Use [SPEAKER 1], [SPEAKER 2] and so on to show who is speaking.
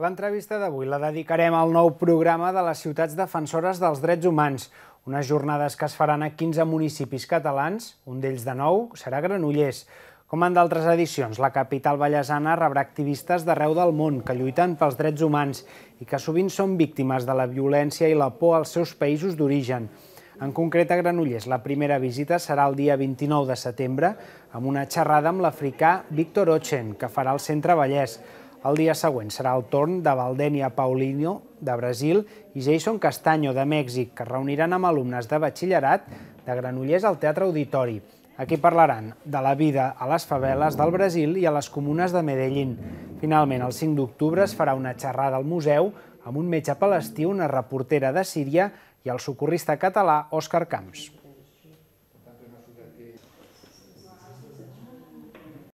[SPEAKER 1] L'entrevista d'avui la dedicarem al nou programa de les ciutats defensores dels drets humans, unes jornades que es faran a 15 municipis catalans, un d'ells de nou serà Granollers. Com en d'altres edicions, la capital ballesana rebrà activistes d'arreu del món que lluiten pels drets humans i que sovint són víctimes de la violència i la por als seus països d'origen. En concret, a Granollers, la primera visita serà el dia 29 de setembre amb una xerrada amb l'africà Víctor Ochen, que farà al Centre Vallès. El dia següent serà el torn de Valdenia Paulinho, de Brasil, i Jason Castanyo, de Mèxic, que es reuniran amb alumnes de batxillerat de Granollers al Teatre Auditori. Aquí parlaran de la vida a les faveles del Brasil i a les comunes de Medellín. Finalment, el 5 d'octubre es farà una xerrada al museu amb un metge palestí, una reportera de Síria i el socorrista català Òscar Camps.